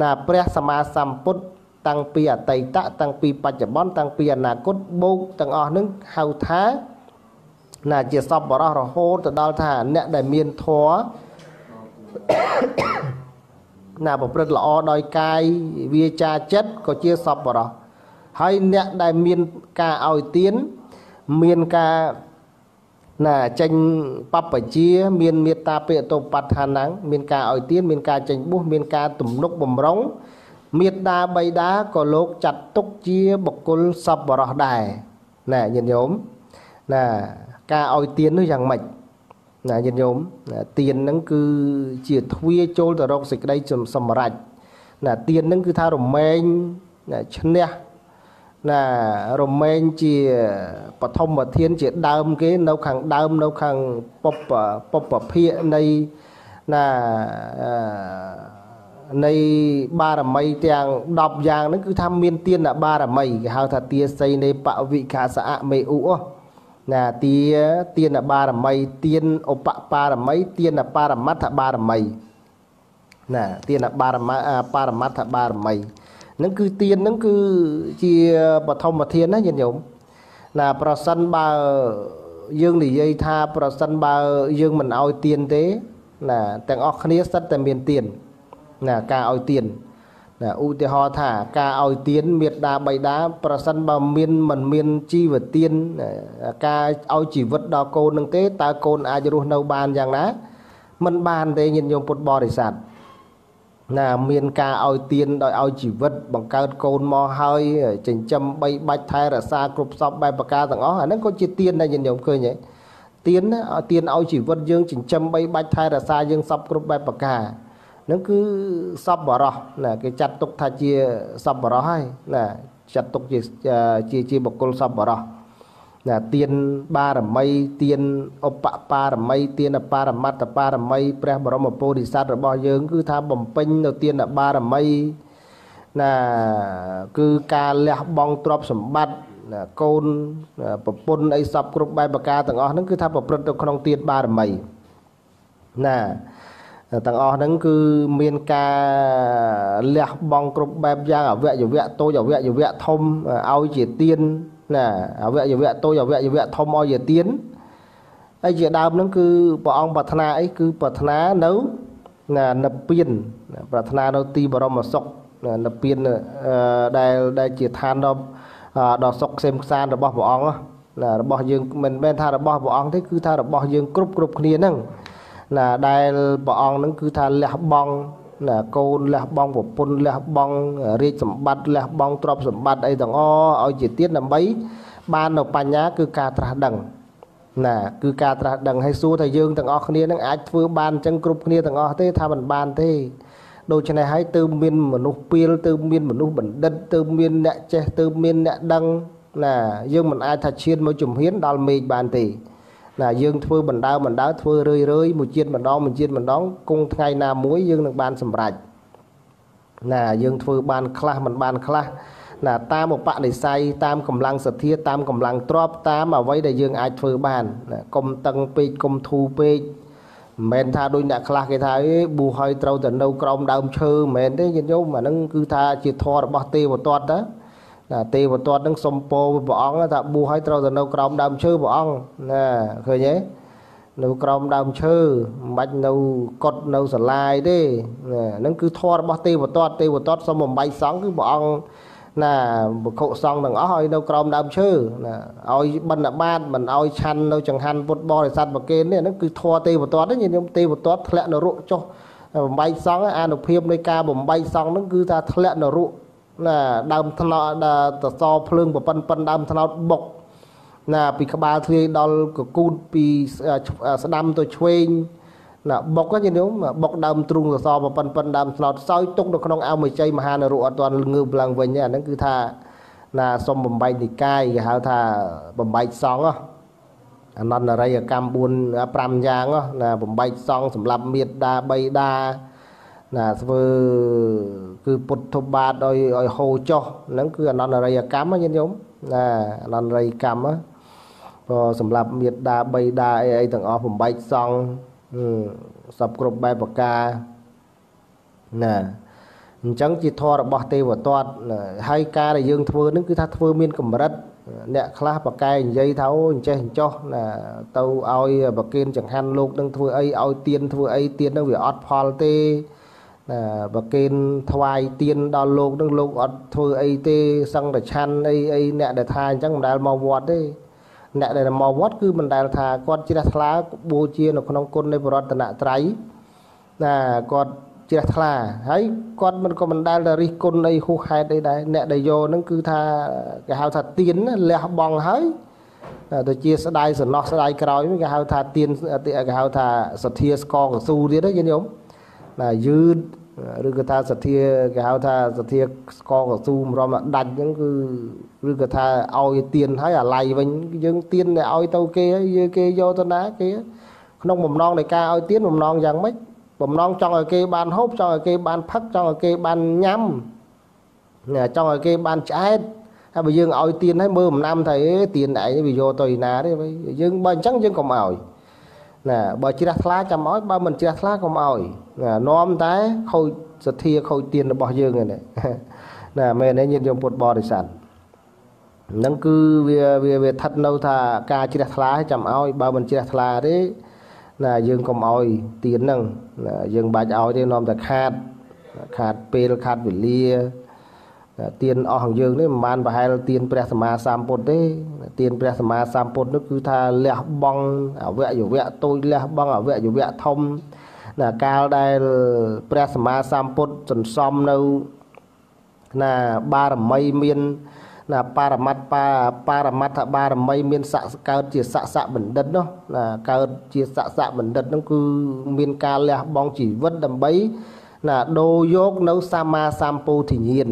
ណាព្រះសម្មាសម្ពុទ្ធតាំងពីអតីតតាំងពី បច្ចុប្បន្នតាំងពីអនាគតបូកទាំងអស់នឹងហៅថា ណាជាសពបរោះរហូតទៅដល់ថា អ្នកដែលមានធម៌ណាប្រព្រឹត្តល្អដោយកាយវាចាចិត្តក៏ជាសពបរោះហើយអ្នកដែលមានការឲ្យទានមានការណាចេញបពជា មានមេត្តាពេតបដ្ឋានังមានការឲ្យទានមានការចេញបុះមានការទំនុកបំរុងមេត្តាបៃតាក៏លោកចាត់ទុកជាបុគ្គលសប្បុរសដែរណាញាតិញោមណាការឲ្យទាននោះយ៉ាងម៉េចណាញាតិញោមទានហ្នឹងគឺជាទ្វាចូលទៅរកសេចក្តីសម្រេចណាទានហ្នឹងគឺថារមែងឈ្នះណារមែងជាបឋមធានជាដើម គេនៅខាងដើមនៅខាងពពពពភិកនៃណានៃបារមីទាំង10យ៉ាងហ្នឹងគឺថាមានទាន បារមីគេហៅថាទាសីនៃបវិកាសអមេឧអណាទាទានបារមីទានឧបបារមីទានបារមត្ថបារមីណាទានបារមបារមត្ថបារមីនឹងគឺទៀននឹងគឺជាបឋមធានណាញាតិញោមណាប្រសិនបើយើងនិយាយថាប្រសិនបើយើងមិនឲ្យទៀនទេណាទាំងអស់គ្នាសិតតែមានទៀនណាការឲ្យទៀនណាឧទាហរណ៍ថា ការឲ្យទៀនមេត្តាបៃតាប្រសិនបើមានមិនមានជីវទានការឲ្យជីវិតដល់កូននឹងទេតើកូនអាចរស់នៅ បានយ៉ាងណា មិនបាន ទេញាតិញោមពុទ្ធបរិស័ទណាមានការឲ្យទានដោយឲ្យជីវិតបង្កើតកូនមកហើយចិញ្ចឹមបីបាច់ថែរក្សាគ្រប់សពបែបប្រការទាំងអស់អាហ្នឹងក៏ជាទានដែរញាតិញោមឃើញទេទានទានឲ្យជីវិតយើងចិញ្ចឹមបីបាច់ថែរក្សាយើងសពគ្រប់បែបប្រការហ្នឹងគឺសពបរោះណាគេចាត់ទុកថាជាសពបរោះហើយណាចាត់ទុកជាជាបុគ្គលសពបរោះណាទានបារមី ទានឧបបារមីទានបរមត្តបារមីព្រះបរមពោធិសត្វរបស់យើងគឺថាបំពេញ នៅទានបារមីណាគឺការលះបង់ទ្រព្យសម្បត្តិណាកូនប្រពន្ធអីសពគ្រប់បែបប្រការទាំងអស់ហ្នឹងគឺថាប្រព្រឹត្តទៅក្នុងទានបារមីណាទាំងអស់ហ្នឹងគឺមានការលះបង់គ្រប់បែបយ៉ាងអវយវៈតូចអវយវៈធំឲ្យជាទានណាណាអវយវៈតូចអវយវៈធំឲ្យយាទានហើយជាដើមហ្នឹងគឺព្រះអង្គប្រាថ្នាអីគឺប្រាថ្នានៅណានិព្វានប្រាថ្នានៅទីបរមសុខនិព្វានដែលដែលជាឋានដល់ដល់សុខខ្សែមខ្សានរបស់ព្រះអង្គណារបស់យើងមិនមែនថារបស់ព្រះអង្គទេគឺថារបស់យើងគ្រប់គ្រប់គ្នាហ្នឹងណាដែលព្រះអង្គហ្នឹងគឺថាលះបង់ណាកូនលះបង់ប្រពន្ធលះបង់រាជសម្បត្តិលះបង់ទ្រព្យសម្បត្តិអីទាំងអឲ្យជាទៀតដើម្បី បាននៅបញ្ញាគឺការត្រាស់ដឹងណាគឺការត្រាស់ដឹងហើយសួរថាយើងទាំងអស់គ្នានឹងអាចធ្វើបានអញ្ចឹងគ្រប់គ្នាទាំងអស់ទេថាមិនបានទេដូច្នេះហើយទើបមានមនុស្សពីលទើបមានមនុស្សបណ្ឌិតទើបមានអ្នកចេះទើបមានអ្នកដឹងណាយើងមិនអាចថាឈានមកជំហានដល់មេឃបានទេណាយើងធ្វើបណ្ដើបណ្ដើធ្វើរឿយរឿយមួយជាតិម្ដងមួយជាតិម្ដង គង់ថ្ងៃណាមួយយើងនឹងបានសម្រេចណាយើងធ្វើបានខ្លះមិនបានខ្លះណាតាមឧបនិស្ស័យតាមកម្លាំងសទ្ធាតាមកម្លាំងទ្រពតាមអ្វីដែលយើងអាចធ្វើបានណាកុំតឹងពេកកុំធូរពេកមិនមែនថាដូចអ្នកខ្លះគេថាអេប៊ូហើយត្រូវតែនៅក្រោមដើមឈើមិនមែនទេញាតិញោមអានឹងគឺ ថាជាធម៌របស់ទេវទត្តណាណាទេវទត្តនឹងសុំពោព្រះអង្គថាបួសឲ្យត្រូវទៅនៅក្រោមដើមឈើព្រះអង្គណាឃើញទេនៅក្រោមដើមឈើមិនបាច់នៅកុដនៅសាលាយទេណានឹងគឺធម៌របស់ទេវទត្តទេវទត្តសុំបំបីសង្ឃគឺព្រះអង្គណាបុគ្គសង្ឃទាំងអស់ឲ្យនៅក្រោមដើមឈើណាឲ្យបិណ្ឌបាតមិនឲ្យឆាន់នៅចង្ហាន់ពុទ្ធបរិស័ទប្រគេននេះហ្នឹងគឺធម៌ទេវទត្តទេខ្ញុំទេវទត្តធ្លាក់នរកចុះបំបីសង្ឃអានុភាពនៃការបំបីសង្ឃហ្នឹងគឺថាធ្លាក់នរកណាដើមថ្នោតតសភ្លើង ប៉ិនប៉ិនដើមថ្នោតបុកណាពីក្បាលទ្វាយដល់កកូតពីស្ដាំទៅឆ្វេងណាបុកហ្នឹងញោមបុកដើមទ្រូងសសប៉ិនប៉ិនដើមថ្នោតសោយទុកនៅក្នុងអមជ័យមហានរុអត់ទាន់ងើបឡើងវិញអាហ្នឹងគឺថាណាសុំបំបែកនិកាយគេហៅថាបំបែកសង្ឃអនន្តរិយកម្ម4 5យ៉ាងណាបំបែកសង្ឃសម្រាប់មេត្តាបៃតាណាធ្វើគឺពុទ្ធបាទឲ្យឲ្យហូរចុះហ្នឹង គឺអនន្តរិយកម្មញាតិញោមណាអនន្តរិយកម្មព្រោះសម្រាប់មេត្តាបីតាអីអីទាំងអស់បំបែកសង់សពគ្រប់បែបប្រការណាអញ្ចឹងជាធម៌របស់ទេវតាត់ហើយការដែលយើងធ្វើនឹងគឺថាធ្វើមានកម្រិតអ្នកខ្លះប្រកែនិយាយថាអូអញ្ចេះអញ្ចោះណាទៅឲ្យប្រគិនចង្ហាន់លោក នឹងធ្វើអីឲ្យទៀនធ្វើអីទៀននឹងវាអត់ផលទេប្រគេនថ្វាយទៀនដល់លោក នឹងលោកអត់ធ្វើអីទេសង្ឃឆាន់អីអីអ្នកដែល ថាអញ្ចឹងមិនដែលមកវត្តទេអ្នកដែលមកវត្តគឺមិនដែលថាគាត់ជ្រះថ្លាបូជានៅក្នុងគុណនៃបរតនត្រ័យណាគាត់ជ្រះថ្លាហើយគាត់មិនក៏មិនដែលទៅរិះគន់អីហួសហេតុអីដែរអ្នកដែលយកហ្នឹងគឺថាគេហៅថាទៀនលះបងហើយទៅជាស្ដាយសំណោះស្ដាយក្រោយគេហៅថាទៀនគេហៅថាសទ្ធាស្កកស៊ូទៀតហ្នឹងយាយញោមដែលយឺតឬក៏ថាសទ្ធាគេហៅថាសទ្ធាស្កកស៊ូរំដាច់អញ្ចឹងគឺឬក៏ថាឲ្យទៀនហើយអាឡៃវិញយើងទៀនតែឲ្យទៅគេហើយយើគេយកទៅណាគេក្នុងបំណងនៃការឲ្យទៀនបំណងយ៉ាងម៉េចបំណងចង់ឲ្យគេបានហូបចង់ឲ្យគេបានផឹកចង់ឲ្យគេបានញ៉ាំចង់ឲ្យគេបានឆ្អែតហើយបើយើងឲ្យទៀនហើយមើលអំណាំថាអេទៀនឯងវាយកទៅឯណាទេយើងបើអញ្ចឹងយើងកុំឲ្យណាបើជ្រះថ្លាចាំឲ្យបើមិនជ្រះថ្លាកុំឲ្យណានាំតែខូចសទ្ធាខូចទានរបស់យើងឯនេះណាមែនទេញាតិយើងពុទ្ធបរិស័ទហ្នឹងគឺវាវាវាស្ថិតនៅថាការជ្រះថ្លាចាំឲ្យបើមិនជ្រះថ្លាទេណាយើងកុំឲ្យទៀនហ្នឹងណាយើងបាច់ឲ្យទេនាំតែខាតខាតពេលខាតវេលាទៀនអស់របស់យើងនេះមិនបានប្រហែលទៀនព្រះសម្មាសម្ពុទ្ធទេទៀនព្រះសម្មាសម្ពុទ្ធនោះគឺថាលះបង់អវយវៈតូចលះបង់អវយវៈធំណាកាលដែលព្រះសម្មាសម្ពុទ្ធសន្សំនៅណាបារមីមានណាបរមត្តបាបរមត្ថបារមីមានស័ក្តិកើតជាស័ក្តិសបណ្ឌិតនោះណាកើតជាស័ក្តិសបណ្ឌិតនោះគឺមានការលះបង់ជីវិតដើម្បីណាដូរយកនៅសម្មាសម្ពោធិញ្ញាណ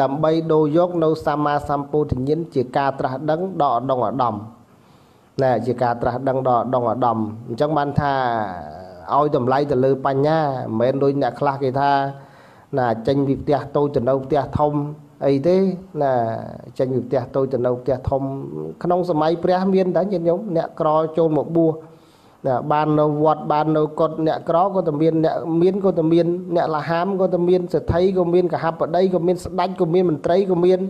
ដើម្បីដូរយកនៅសម្មាសម្ពោធិញ្ញាណជាការត្រាស់ដឹងដ៏ឧត្តមឧត្តមណែជាការត្រាស់ដឹងដ៏ឧត្តមឧត្តមអញ្ចឹងបានថាឲ្យតម្លៃទៅលើបញ្ញាមិនមែនដូចអ្នកខ្លះគេថាណាចេញពីផ្ទះតូចទៅនៅផ្ទះធំអីទេណាចេញពីផ្ទះតូចទៅនៅផ្ទះធំក្នុងសម័យព្រះមានតែញាតិញោមអ្នកក្រចូលមកបួសណាបាននៅវត្តបាននៅកុដអ្នកក្រក៏តែមានអ្នកមានក៏តែមានអ្នកលហាមក៏តែមានសេដ្ឋីក៏មានកហបតីក៏មានស្ដេចក៏មានមន្ត្រីក៏មាន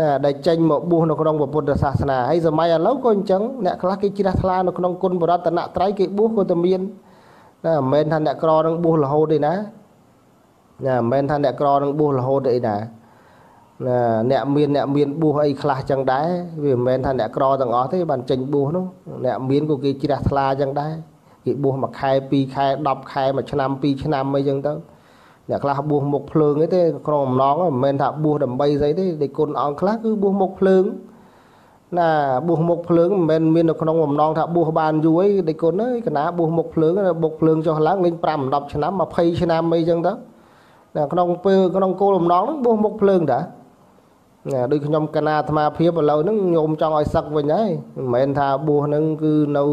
ណាដែលចេញមកបួសនៅក្នុងពុទ្ធសាសនាហើយសម័យឥឡូវក៏អញ្ចឹងអ្នកខ្លះគេជ្រះថ្លានៅក្នុងគុណបរតនត្រ័យគេបួសក៏តែមានណាមិនមែនថាអ្នកក្រនឹងបួសរហូតទេណាណាមិនមែនថាអ្នកក្រនឹងបួសរហូតទេណាអ្នកមានអ្នកមានបួសអីខ្លះចឹងដែរវាមិនមែនថាអ្នកក្រទាំងអស់ទេបានចេញបួសនោះអ្នកមានក៏គេជ្រះថ្លាចឹងដែរគេបួសមួយខែ2ខែ10ខែមួយឆ្នាំ2ឆ្នាំអីចឹងទៅអ្នកខ្លះបួសមុខភ្លើងអីទេក្នុងអំណងមិនមែនថាបួសដើម្បីស្អីទេតែគុណអង្គខ្លះគឺបួសមុខភ្លើងណាបួសមុខភ្លើងមិនមែនមាននៅក្នុងអំណងថាបួសបានយូរអីតែគុណអើយកណាបួសមុខភ្លើងបុកភ្លើងចុះឡើងលេង5 10ឆ្នាំ20ឆ្នាំអីចឹងទៅក្នុងពេលក្នុងគោលអំណងហ្នឹងបួសមុខភ្លើងតាណាដូចខ្ញុំកណាអាត្មាភាពឥឡូវហ្នឹងញោមចង់ឲ្យសឹកវិញហើយមិនមែនថាបួសហ្នឹងគឺនៅ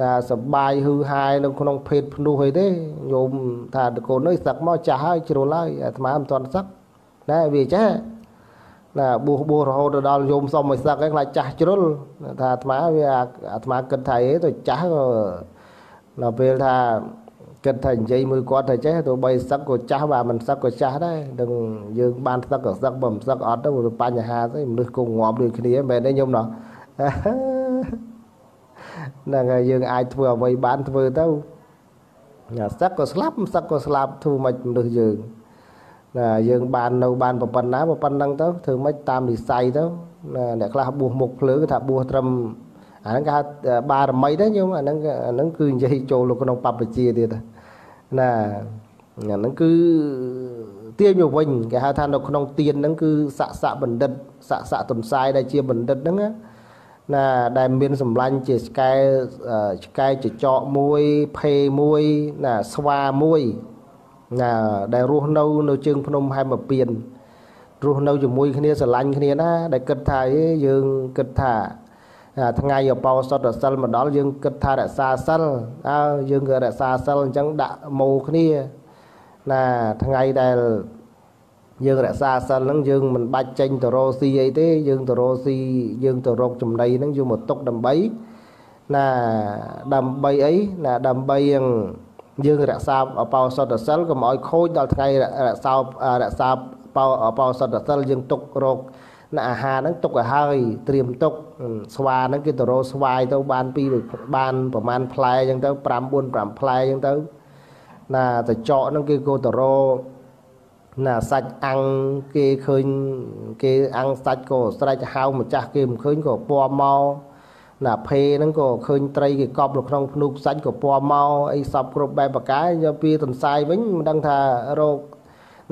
ណាសបាយហឺហាយនៅក្នុងភេទភ្នោះអីទេញោមថាតកូននោះសឹកមកចាស់ហើយជ្រុលហើយអាត្មាមិនទាន់សឹកណាវាចេះណាបួសបួសរហូតទៅដល់ញោមសុំឲ្យសឹកឯងខ្លាចចាស់ជ្រុលថាអាត្មាវាអាត្មាគិតថាអីទៅចាស់ក៏ដល់ពេលថាគិតថានិយាយមើលគាត់ថាចេះទោះបីសឹកក៏ចាស់បាទមិនសឹកក៏ចាស់ដែរនឹងយើងបានសឹកក៏សឹកបើមិនសឹកអត់ទៅបញ្ហាស្អីមនុស្សគង់ងាប់ដូចគ្នាមែនទេញោមណោះហ្នឹងហើយយើងអាចធ្វើអ្វីបានធ្វើទៅណាសឹកក៏ស្លាប់មិនសឹកក៏ស្លាប់ធ្វើមិនមនុស្សយើងណាយើងបាននៅបានប៉ុណ្ណាប៉ុណ្ណឹងទៅធ្វើមិនតាមវិស័យទៅណាអ្នកខ្លះបួសមុខភ្លើថាបួសត្រឹមអាហ្នឹងគេហៅបារមីដែរញោមអាហ្នឹងអាហ្នឹងគឺនិយាយចូលក្នុងបព្វជិទៀតណាអាហ្នឹងគឺទាញមកវិញគេហៅថានៅក្នុងទៀនហ្នឹងគឺស័កស័កបណ្ឌិតស័កស័កទំសាយដែលជាបណ្ឌិតហ្នឹងណាដែលមានសម្លាញ់ជាឆ្កែឆ្កែចចកមួយភេមួយណាស្វាមួយណាដែលរស់នៅនៅជើងភ្នំហែមពៀនរស់នៅជាមួយគ្នាស្រឡាញ់គ្នាណាដែលគិតថាយើងគិតថាថ្ងៃអបោសុតសិលមកដល់យើងគិតថារក្សាសិលអើយើងក៏រក្សាសិលអញ្ចឹងដាក់មោគ្នាណាថ្ងៃដែលយើងរក្សាសិលហ្នឹងយើងមិនបាច់ចេញទៅរោស៊ីអីទេយើងទៅរោស៊ីយើងទៅរកចំណីហ្នឹងយកមកទុកដើម្បីណាដើម្បីអីណាដើម្បីយើងរក្សាអបោសុតសិលកុំឲ្យខូចដល់ថ្ងៃរក្សារក្សាបោសុតសិលយើងទុករោគណាអាហារហ្នឹងទុកឲ្យហើយត្រៀមទុកស្វាហ្នឹងគេទៅរកស្វាយទៅបាន ពីបានប្រហែលផ្លែអញ្ចឹងទៅ5 4 5ផ្លែអញ្ចឹងទៅណាតចកហ្នឹងគេគោទៅរកណាសាច់អាំងគេឃើញគេអាំងសាច់ក៏ស្រេចហៅម្ចាស់គេមិនឃើញក៏ពណ៌មកណាភេហ្នឹងក៏ឃើញត្រីគេកប់នៅក្នុងភ្នូកសាច់ក៏ពណ៌មកអីសពគ្រប់បែបប្រការយកពីទន្សាយវិញមិនដឹងថារោគ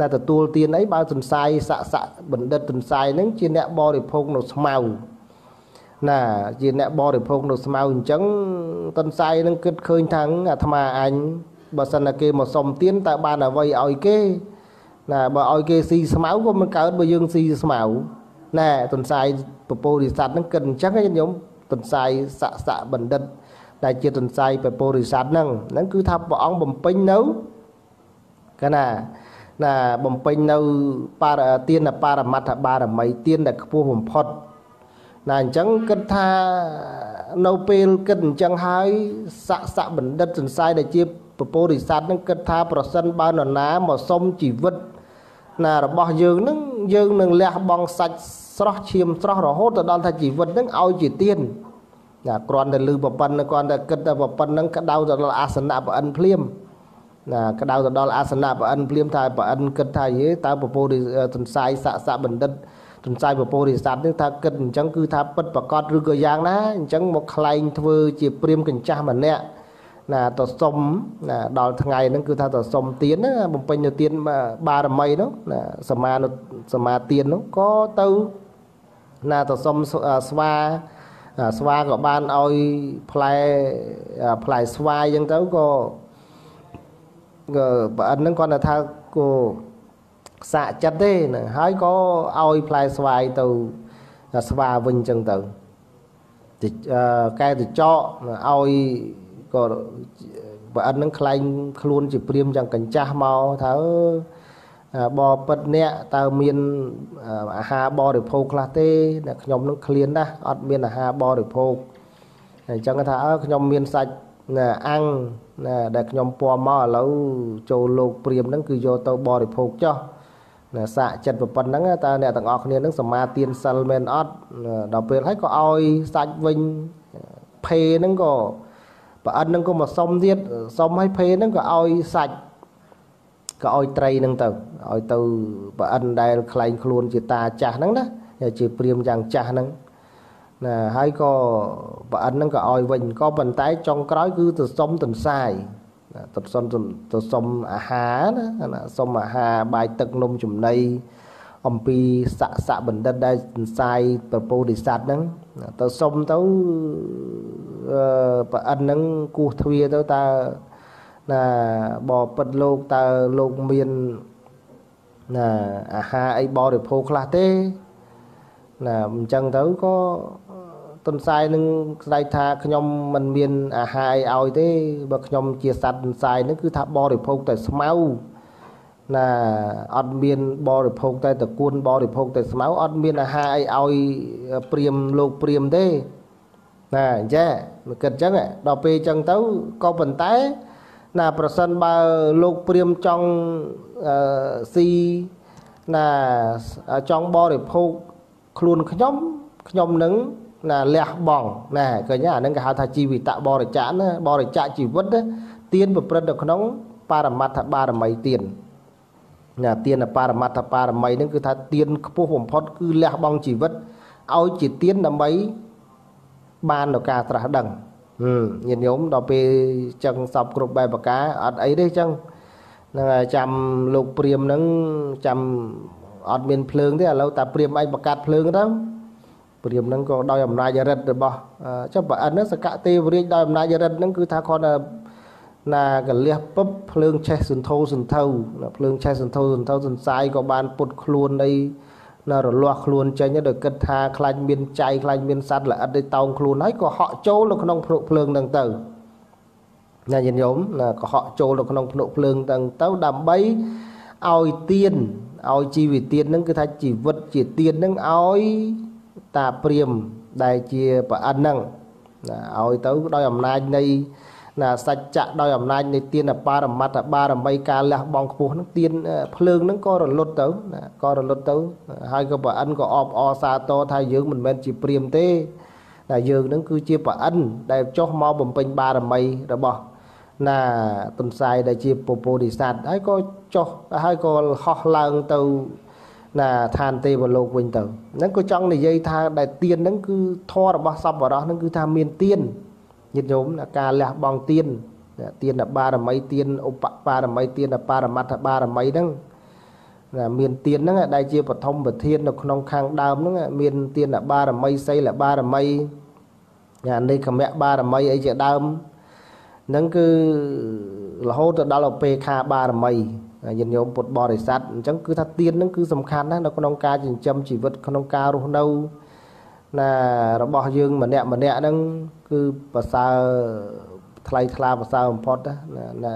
ណាទទួលទានអីបើទន្សាយស័កស័កបណ្ឌិតទន្សាយហ្នឹងជាអ្នកបរិភោគនៅស្មៅណាជាអ្នកបរិភោគនៅស្មៅអញ្ចឹងទន្សាយនឹងគិតឃើញថាអាត្មាអញបើសិនតែគេមកសុំទានតើបានអ្វីឲ្យគេណាបើឲ្យគេស៊ីស្មៅក៏មិនកើតបើយើងស៊ីស្មៅណាទន្សាយពពោរិស័តនឹងគិតអញ្ចឹងឯងខ្ញុំទន្សាយស័កស័កបណ្ឌិតដែលជាទន្សាយពពោរិស័តហ្នឹងហ្នឹងគឺថាព្រះអង្គបំពេញនៅកណាណាបំពេញនៅបារទានបារមត្ថបារមីទានដែលខ្ពស់បំផុតណាអញ្ចឹងគិតថានៅពេលគិតអញ្ចឹងហើយស័កសបណ្ឌិតសន្សាយដែលជាពពោរិស័តនឹងគិតថាប្រសិនបើនរណាមកសុំជីវិតណារបស់យើងនឹងយើងនឹងលះបង់សាច់ស្រស់ឈាមស្រស់រហូតទៅដល់ថាជីវិតនឹងឲ្យជាទៀនណាគ្រាន់តែលឺប្រប៉ុណ្ណឹងគ្រាន់តែគិតតែប្រប៉ុណ្ណឹងក្តៅទៅដល់អាសនៈប្រអិនភ្លាមណាក្តៅទៅដល់អាសនៈប្រអិនភ្លាមថាប្រអិនគិតថាយេតើពពោរិទន្សាយស័កសៈបណ្ឌិតទន្សាយពពោរិស័តនេះថាគិតអញ្ចឹងគឺ ថាពិតប្រកបឬក៏យ៉ាងណាអញ្ចឹងមកខ្លែងធ្វើជាព្រាមកញ្ចាស់ម្នាក់ណាទៅសុំណាដល់ថ្ងៃហ្នឹងគឺថាទៅសុំទៀនណាបំពេញនៅទៀនបារមីនោះណាសមានុសមាទៀននោះក៏ទៅណាទៅសុំស្វាស្វាក៏បានឲ្យផ្លែផ្លែស្វាយអញ្ចឹងទៅក៏ប្រអិនហ្នឹងគាត់ថាគោសាក់ចិត្តទេហ្នឹងហើយក៏ឲ្យផ្លែស្វាយទៅស្វាវិញចឹងទៅកែទៅចកឲ្យក៏ប្រអិនហ្នឹងខ្លែងខ្លួនជាព្រាមយ៉ាងកញ្ចាស់មកថាបបិទ្ធអ្នកតើមានអាហារបរិភោគខ្លះទេខ្ញុំនឹងឃ្លានណាស់អត់មានអាហារបរិភោគអញ្ចឹងថាអើខ្ញុំមានសាច់អាំងណាដែលខ្ញុំពណ៌មកឥឡូវចូលលោកព្រាមហ្នឹងគឺយកទៅបរិភោគចោះណាសាកចិត្តប៉ុណ្ណឹងតើអ្នកទាំងអស់គ្នានឹងសមាទានសិលមែនអត់ដល់ពេលហើយក៏ឲ្យសាច់វិញភេហ្នឹងក៏ប្រអិនហ្នឹងក៏មកសុំទៀតសុំឲ្យភេហ្នឹងក៏ឲ្យសាច់ក៏ឲ្យត្រីហ្នឹងទៅឲ្យទៅប្រអិនដែលខ្លែងខ្លួនជាតាចាស់ហ្នឹងណាជាព្រាមយ៉ាងចាស់ហ្នឹងណាហើយក៏ប្រអិនហ្នឹងក៏ឲ្យវិញក៏ប៉ុន្តែចុងក្រោយគឺទៅសុំទន្សាយណាទៅសុំទៅសុំអាហារណាណាសុំអាហារបាយទឹកនំចំណីអំពីស័កស័កបណ្ឌិតដែលទន្សាយប្រពោធិសត្វហ្នឹងទៅសុំទៅប្រអិនហ្នឹងគោះទ្វាទៅតើណាបបិទ្ធលោកតើលោកមានណាអាហារអីបរិភោគខ្លះទេណាអញ្ចឹងទៅក៏ទុនសាយនឹងស្ដែងថាខ្ញុំមិនមានអាហារអីឲ្យទេបើខ្ញុំជាសัตว์ទុនសាយនឹងគឺថាបរិភោគតែស្មៅណាអត់មានបរិភោគតែតកួនបរិភោគតែស្មៅអត់មានអាហារអីឲ្យព្រាមលោកព្រាមទេ ណាអញ្ចឹងមកគិតអញ្ចឹងដល់ពេលអញ្ចឹងទៅក៏ប៉ុន្តែ ណាប្រសិនបើលោកព្រាមចង់អឺស៊ីណាចង់បរិភោគខ្លួនខ្ញុំខ្ញុំនឹងណាលះបង់ណាឃើញអាហ្នឹងគេហៅថាជីវិតបរិច្ចាគណាបរិច្ចាគជីវិតណាទៀនប្រព្រឹត្តនៅក្នុងបរមត្ថបារមីទៀនណាទៀនបរមត្ថបារមីហ្នឹងគឺថាទៀនខ្ពស់បំផុត គឺលះបង់ជីវិតឲ្យជាទៀនដើម្បីបានដល់ការត្រាស់ដឹងញាតិញោមដល់ពេលចឹងសពគ្រប់បែបប្រការអត់អីទេចឹងហ្នឹងហើយចាំលោកព្រាមហ្នឹងចាំអត់មានភ្លើងទេឥឡូវតាព្រាមឯងបង្កាត់ភ្លើងទៅព្រាមហ្នឹងក៏ដោយអំណាចរិទ្ធរបស់ចាប់ប្រអិនហ្នឹងសកទេវរាជដោយអំណាចរិទ្ធហ្នឹងគឺថាគាត់ណាកលះពឹបភ្លើងឆេះសន្ធោសន្ធៅភ្លើងឆេះសន្ធោសន្ធៅសន្សាយក៏បានពុតខ្លួននៃណារលាស់ខ្លួនចេញដោយគិតថាខ្លាចមានចៃខ្លាចមានសัตว์ល្អិតដូចតោងខ្លួនហើយក៏ហក់ចូលនៅក្នុងភ្នក់ភ្លើងហ្នឹងទៅណាញាតិញោមណាក៏ហក់ចូលនៅក្នុងភ្នក់ភ្លើងហ្នឹងទៅដើម្បីឲ្យទៀនឲ្យជីវិតទៀនហ្នឹងគឺថាជីវិតជាទៀនហ្នឹងឲ្យតាព្រាមដែលជាប្រអិនហ្នឹងណាឲ្យទៅដោយអំណាចនៃណាសច្ចៈដោយអំណាចនៃទានបារមត្តបារមីការលះបង់ខ្ពស់ហ្នឹងទានភ្លើងហ្នឹងក៏រលត់ទៅណាក៏រលត់ទៅហើយក៏ប្រអិនក៏អបអសាតថាយើងមិនមែនជាព្រាមទេតែយើងហ្នឹងគឺជាប្រអិនដែលចុះមកបំពេញបារមីរបស់ណាទុនសាយដែលជាពពោធិសត្វហើយក៏ចុះហើយក៏ហោះឡើងទៅណាឋានទេវលោកវិញទៅហ្នឹងក៏ចង់និយាយថាដែលទៀនហ្នឹងគឺធម៌របស់សពបរោះហ្នឹងគឺថាមានទៀនញាតិញោមការលះបង់ទៀនទៀនបារមីទៀនឧបបារមីទៀនបរមត្ថបារមីហ្នឹងណាមានទៀនហ្នឹងដែលជាបឋមប្រធាននៅក្នុងខាងដើមហ្នឹងមានទៀនបារមីសីលបារមីណានៃកមៈបារមីអីជាដើមហ្នឹងគឺរហូតទៅដល់អពេខាបារមីញាតិញោមពុទ្ធបរិស័ទអញ្ចឹងគឺថាទៀនហ្នឹងគឺសំខាន់ណាស់នៅក្នុងការចិញ្ចឹមជីវិតក្នុងការរស់នៅណារបស់យើងម្នាក់ម្នាក់ហ្នឹងគឺប្រសើរថ្លៃថ្លាប្រសើរបំផុតណា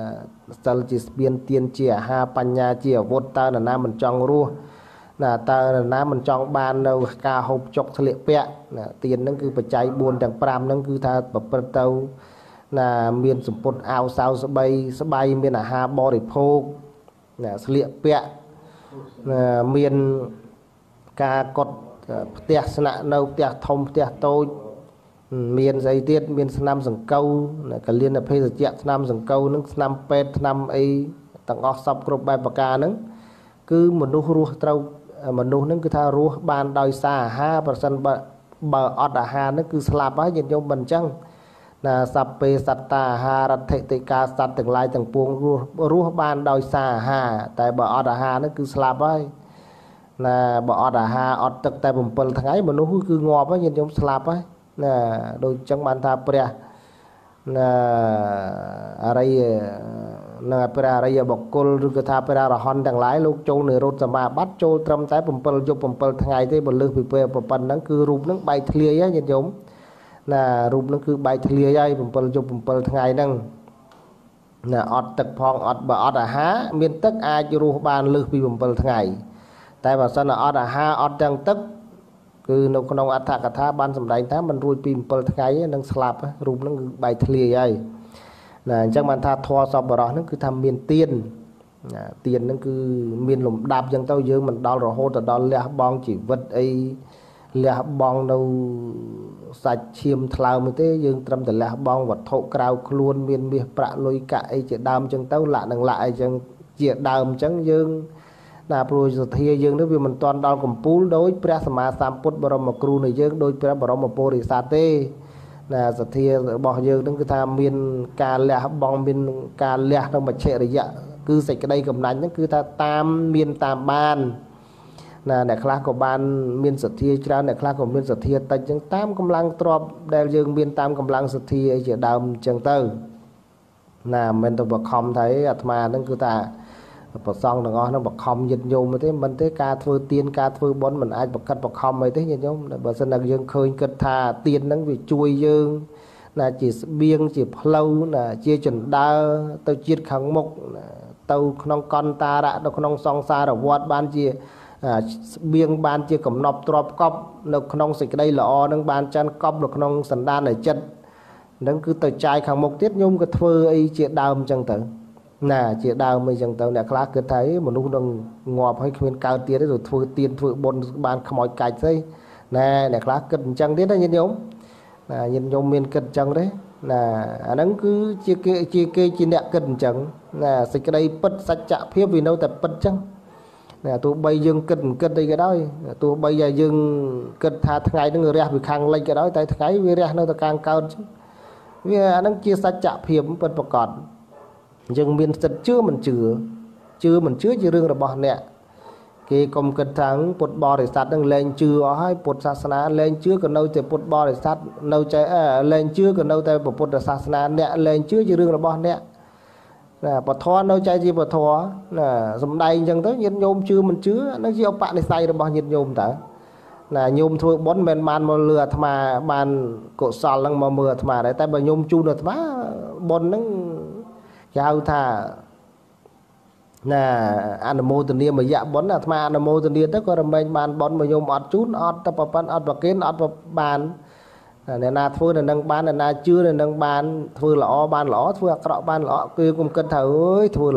ស្ទើរជាស្ពានទៀនជាអាហារបញ្ញាជាអាវុធតើនរណាមិនចង់រស់ណាតើនរណាមិនចង់បាននៅការហូបចុកធ្លាក់ពាក់ណាទៀនហ្នឹងគឺបច្ច័យ4ទាំង5ហ្នឹងគឺថាប្រព្រឹត្តទៅណាមានសម្ពុតអាវសៅស្បៃស្បៃមានអាហារបរិភោគណាស្លៀកពាក់មានការកត់ផ្ទះស្នាក់នៅផ្ទះធំផ្ទះតូចមានស្អីទៀតមានស្នាំសង្កូវកលៀនភេសជ្ជៈស្នាំសង្កូវនឹងស្នាំពេទ្យស្នាំអីទាំងអស់សពគ្រប់បែបប្រការហ្នឹងគឺមនុស្សរស់ត្រូវមនុស្សហ្នឹងគឺថារស់បាន ដោយសារអាហារប្រសិនបើបើអត់អាហារហ្នឹងគឺស្លាប់ហើយញាតិញោមមិនអញ្ចឹងណាសัพពេសត្តាហារតិតិកាសត្វទាំងឡាយទាំងពួងរស់រស់បានដោយសារអាហារតែបើអត់អាហារហ្នឹងគឺស្លាប់ហើយណាបើអត់អាហារអត់ទឹកតែ7ថ្ងៃមនុស្សគឺងាប់ហើយញាតិញោមស្លាប់ហើយណាដូចចឹងបានថាព្រះណាអរិយនៅព្រះអរិយបុគ្គលឬក៏ថាព្រះរហន្តទាំងឡាយលោកចូលនិរោធសមាបត្តិចូលត្រឹមតែ7យប់7ថ្ងៃទេបើលើសពីពេលប៉ុណ្ណឹងគឺរូបហ្នឹងបែកធ្លាយញាតិញោមណារូបនឹងគឺបែកធ្លាយហើយ7យប់7ថ្ងៃហ្នឹងណាអត់ទឹកផងអត់បើអត់អាហារមានទឹក អាចរស់បានលើសពី7ថ្ងៃតែបើសិនអត់អាហារអត់ទាំងទឹកគឺនៅក្នុងអត្ថកថាបានសម្ដែងថាมันរួចពី7ថ្ងៃនឹងស្លាប់រូបនឹងគឺបែកធ្លាយហើយណាអញ្ចឹងបានថាធေါ်សពបរោះនឹងគឺថាមានទៀនណាទៀននឹងគឺមានលំដាប់អញ្ចឹងទៅយើងមិនដល់រហូតទៅដល់លះបង់ជីវិតអីលះបង់នៅសាច់ឈាមថ្លើមទេយើង ត្រឹមតែលះបង់វត្ថុក្រៅខ្លួនមានមាសប្រាក់លុយកាក់អីជាដើមចឹងទៅលាក់នឹងលាក់អីចឹងជាដើមចឹងយើងណាព្រោះសទ្ធាយើងនេះវាមិនទាន់ដល់កំពូលដោយព្រះសម្មាសម្ពុទ្ធបរមគ្រូនៃយើងដោយព្រះបរមពុរិស័ទទេណាសទ្ធារបស់យើងនឹងគឺថាមានការលះបង់មានការលះនៅមជ្ឈរយៈគឺសេចក្តីកំណាញ់ហ្នឹងគឺថាតាមមានតាមបានណាអ្នកខ្លះក៏បានមានសទ្ធាច្រើនអ្នកខ្លះក៏មានសទ្ធាតិចចឹងតាមកម្លាំងទ្របដែលយើងមាន តាមកម្លាំងសទ្ធាអីជាដើមចឹងទៅណាមិនទៅបខំថាអាត្មាហ្នឹងគឺថាប្រសងទាំងអស់ហ្នឹងបខំយិត្តញោមទេមិនទេការធ្វើទៀនការធ្វើបុណ្យមិនអាច បកិតបខំអីទេញាតិញោមបើសិនតែយើងឃើញគិតថាទៀនហ្នឹងវាជួយយើងណាជាស្បៀងជាផ្លូវណាជាចណ្ដើទៅជាតិខាងមុខទៅក្នុងកន្តតារៈនៅក្នុងសង្សារវត្តបានជាស្បៀងបានជាកំណប់ទ្របកប់នៅក្នុងសេចក្តីល្អនឹងបានចាន់កប់នៅក្នុងសន្តាននៃចិត្តនឹងគឺទៅចាយខាងមុខទៀតខ្ញុំក៏ធ្វើអីជាដើមអញ្ចឹងទៅណាជាដើមអីចឹងទៅអ្នកខ្លះគិតថាមនុស្សនឹងងាប់ហើយគ្មានកើតទៀតទេទៅធ្វើទៀនធ្វើបុណ្យបានខ្មោចកាច់ស្អីណាអ្នកខ្លះគិតអញ្ចឹងទៀតណាញាតិញោមណាញាតិញោមមានគិតអញ្ចឹងទេណាអាហ្នឹងគឺជាគេជាគេជាអ្នកគិតអញ្ចឹងណាសេចក្តីពិតសច្ចភាពវានៅតែពិតអញ្ចឹងណាទោះបីយើងគិតមិនគិតអីក៏ដោយទោះបីតែយើងគិតថាថ្ងៃហ្នឹងរះពីខាងលិចក៏ដោយតែថ្ងៃវារះនៅតែខាងកើតចឹងវាអាហ្នឹងជាសច្ចភាពពិតប្រាកដយើងមានសិទ្ធជឿមិនជឿជឿមិនជឿជារឿងរបស់អ្នកគេកុំគិតថាពុទ្ធបរិស័ទនឹងលែងជឿអស់ហើយពុទ្ធសាសនាលែងជឿក៏នៅតែពុទ្ធបរិស័ទនៅតែលែងជឿក៏នៅតែពុទ្ធសាសនាអ្នកលែងជឿជារឿងរបស់អ្នកណាពធនៅចែកជាពធណាសំដែងអញ្ចឹងទៅញាតិញោមជឿមិនជឿនឹងជាអបនិស្ស័យរបស់ញាតិញោមតើណាញោមធ្វើបុណ្យមិនបានមកលឺអាត្មា បានកុសលហ្នឹងមកមើលអាត្មាដែរតែបើញោមជូនអាត្មាបុណ្យហ្នឹងគេហៅថាណាអនុមោទនាមយៈបុណ្យអាត្មាអនុមោទនាទៅក៏រំលែងបានបុណ្យមកញោមអត់ជូនអត់តែប៉ុណ្ណអត់ប្រគិនអត់បានអ្នកណាធ្វើនៅនឹងបានអ្នកណាជឿនៅនឹងបានធ្វើល្អបានល្អធ្វើអាក្រក់បានល្អគឺគុំគិតថាអើយធ្វើល្អ